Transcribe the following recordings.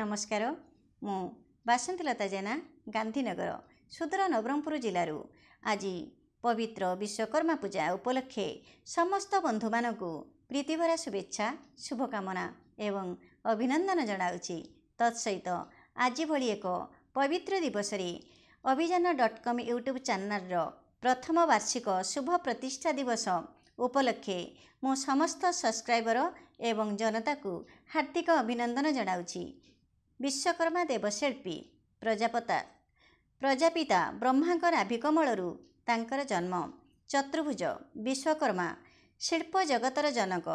ନମସ୍କାର ମୁଁ ବାସନ୍ତୀଲତା ଜେନା ଗାନ୍ଧୀନଗର ସୁଦୂର ନବରଙ୍ଗପୁର ଜିଲ୍ଲାରୁ ଆଜି ପବିତ୍ର ବିଶ୍ୱକର୍ମା ପୂଜା ଉପଲକ୍ଷେ ସମସ୍ତ ବନ୍ଧୁମାନଙ୍କୁ ପ୍ରୀତିଭରା ଶୁଭେଚ୍ଛା ଶୁଭକାମନା ଏବଂ ଅଭିନନ୍ଦନ ଜଣାଉଛି ତତ୍ସହିତ ଆଜି ଭଳି ଏକ ପବିତ୍ର ଦିବସରେ ଅଭିଯାନ ଡଟ୍ କମ୍ ୟୁଟ୍ୟୁବ୍ ଚ୍ୟାନେଲ୍ର ପ୍ରଥମ ବାର୍ଷିକ ଶୁଭ ପ୍ରତିଷ୍ଠା ଦିବସ ଉପଲକ୍ଷେ ମୁଁ ସମସ୍ତ ସବସ୍କ୍ରାଇବର ଏବଂ ଜନତାକୁ ହାର୍ଦ୍ଦିକ ଅଭିନନ୍ଦନ ଜଣାଉଛି ବିଶ୍ୱକର୍ମା ଦେବଶିଳ୍ପୀ ପ୍ରଜାପତା ପ୍ରଜାପିତା ବ୍ରହ୍ମାଙ୍କ ନାଭିକମଳରୁ ତାଙ୍କର ଜନ୍ମ ଚତୁର୍ଭୁଜ ବିଶ୍ୱକର୍ମା ଶିଳ୍ପ ଜଗତର ଜନକ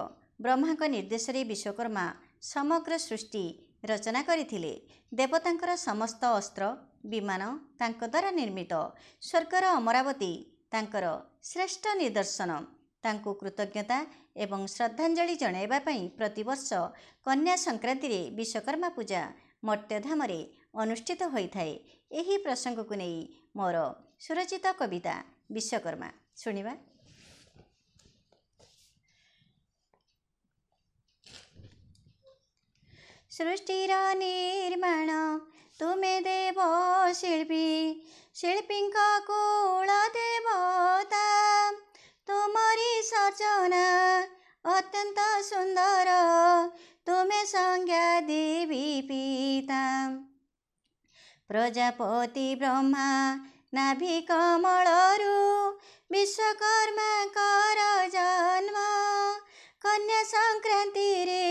ବ୍ରହ୍ମାଙ୍କ ନିର୍ଦ୍ଦେଶରେ ବିଶ୍ୱକର୍ମା ସମଗ୍ର ସୃଷ୍ଟି ରଚନା କରିଥିଲେ ଦେବତାଙ୍କର ସମସ୍ତ ଅସ୍ତ୍ର ବିମାନ ତାଙ୍କ ଦ୍ୱାରା ନିର୍ମିତ ସ୍ୱର୍ଗର ଅମରାବତୀ ତାଙ୍କର ଶ୍ରେଷ୍ଠ ନିଦର୍ଶନ ତାଙ୍କୁ କୃତଜ୍ଞତା ଏବଂ ଶ୍ରଦ୍ଧାଞ୍ଜଳି ଜଣାଇବା ପାଇଁ ପ୍ରତିବର୍ଷ କନ୍ୟା ସଂକ୍ରାନ୍ତିରେ ବିଶ୍ୱକର୍ମା ପୂଜା ମଟ୍ୟଧାମରେ ଅନୁଷ୍ଠିତ ହୋଇଥାଏ ଏହି ପ୍ରସଙ୍ଗକୁ ନେଇ ମୋର ସୁରଚିତ କବିତା ବିଶ୍ୱକର୍ମା ଶୁଣିବା ସୃଷ୍ଟିର ନିର୍ମାଣ ତୁମେ ଦେବ ଶିଳ୍ପୀ ଶିଳ୍ପୀଙ୍କ କୂଳ ଦେବତା ତୁମରି ସର୍ଜନା ଅତ୍ୟନ୍ତ ସୁନ୍ଦର ତୁମେ ସଂଜ୍ଞା ଦେବି ପିଇ ସୀତା ପ୍ରଜାପତି ବ୍ରହ୍ମା ନାଭି କମଳରୁ ବିଶ୍ୱକର୍ମାଙ୍କର ଜନ୍ମ କନ୍ୟା ସଂକ୍ରାନ୍ତିରେ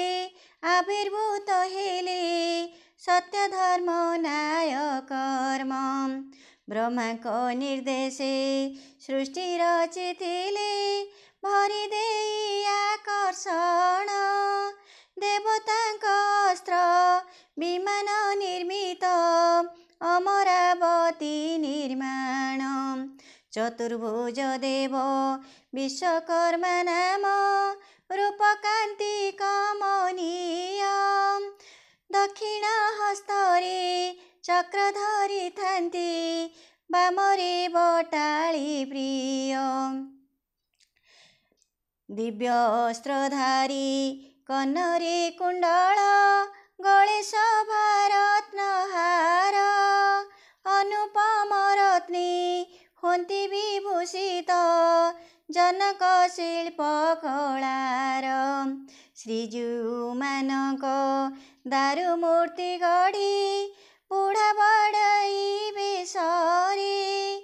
ଆବିର୍ଭୂତ ହେଲେ ସତ୍ୟ ଧର୍ମ ନାୟ କର୍ମ ବ୍ରହ୍ମାଙ୍କ ନିର୍ଦ୍ଦେଶ ସୃଷ୍ଟି ରଚିଥିଲେ ଭରି ଦେଇ ଆକର୍ଷଣ ଦେବତା ଅମରାବତୀ ନିର୍ମାଣ ଚତୁର୍ଭୁଜ ଦେବ ବିଶ୍ୱକର୍ମା ନାମ ରୂପକାନ୍ତିକ ମନିୟ ଦକ୍ଷିଣ ହସ୍ତରେ ଚକ୍ର ଧରିଥାନ୍ତି ବାମରେ ବଟାଳି ପ୍ରିୟ ଦିବ୍ୟ ଅସ୍ତ୍ରଧାରୀ କନରେ କୁଣ୍ଡଳ पत्नी होन्ती विभूषित जनक शिल्प कलार श्रीजुमानको दारु मूर्ति गढी बुढा बढाइ बेसरी